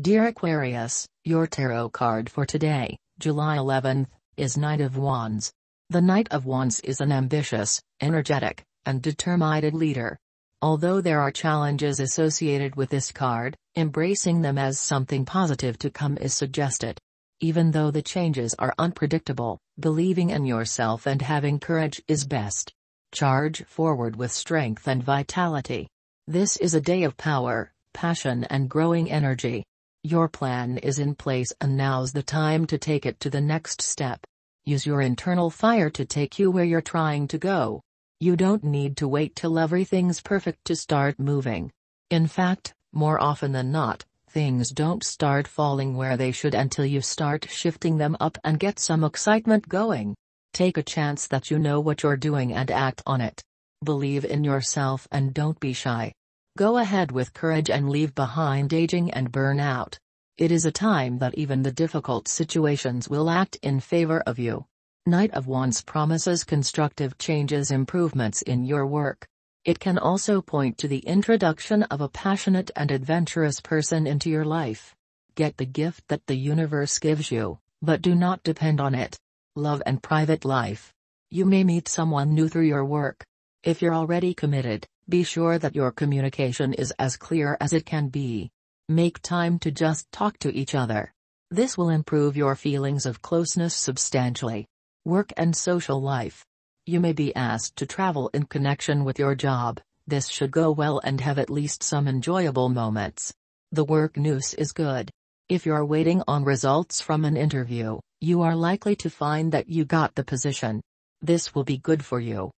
Dear Aquarius, your tarot card for today, July 11th, is Knight of Wands. The Knight of Wands is an ambitious, energetic, and determined leader. Although there are challenges associated with this card, embracing them as something positive to come is suggested. Even though the changes are unpredictable, believing in yourself and having courage is best. Charge forward with strength and vitality. This is a day of power, passion and growing energy. Your plan is in place and now's the time to take it to the next step. Use your internal fire to take you where you're trying to go. You don't need to wait till everything's perfect to start moving. In fact, more often than not, things don't start falling where they should until you start shifting them up and get some excitement going. Take a chance that you know what you're doing and act on it. Believe in yourself and don't be shy. Go ahead with courage and leave behind aging and burnout. It is a time that even the difficult situations will act in favor of you. Knight of Wands promises constructive changes improvements in your work. It can also point to the introduction of a passionate and adventurous person into your life. Get the gift that the universe gives you, but do not depend on it. Love and private life. You may meet someone new through your work. If you're already committed, be sure that your communication is as clear as it can be. Make time to just talk to each other. This will improve your feelings of closeness substantially. Work and social life. You may be asked to travel in connection with your job. This should go well and have at least some enjoyable moments. The work news is good. If you're waiting on results from an interview, you are likely to find that you got the position. This will be good for you.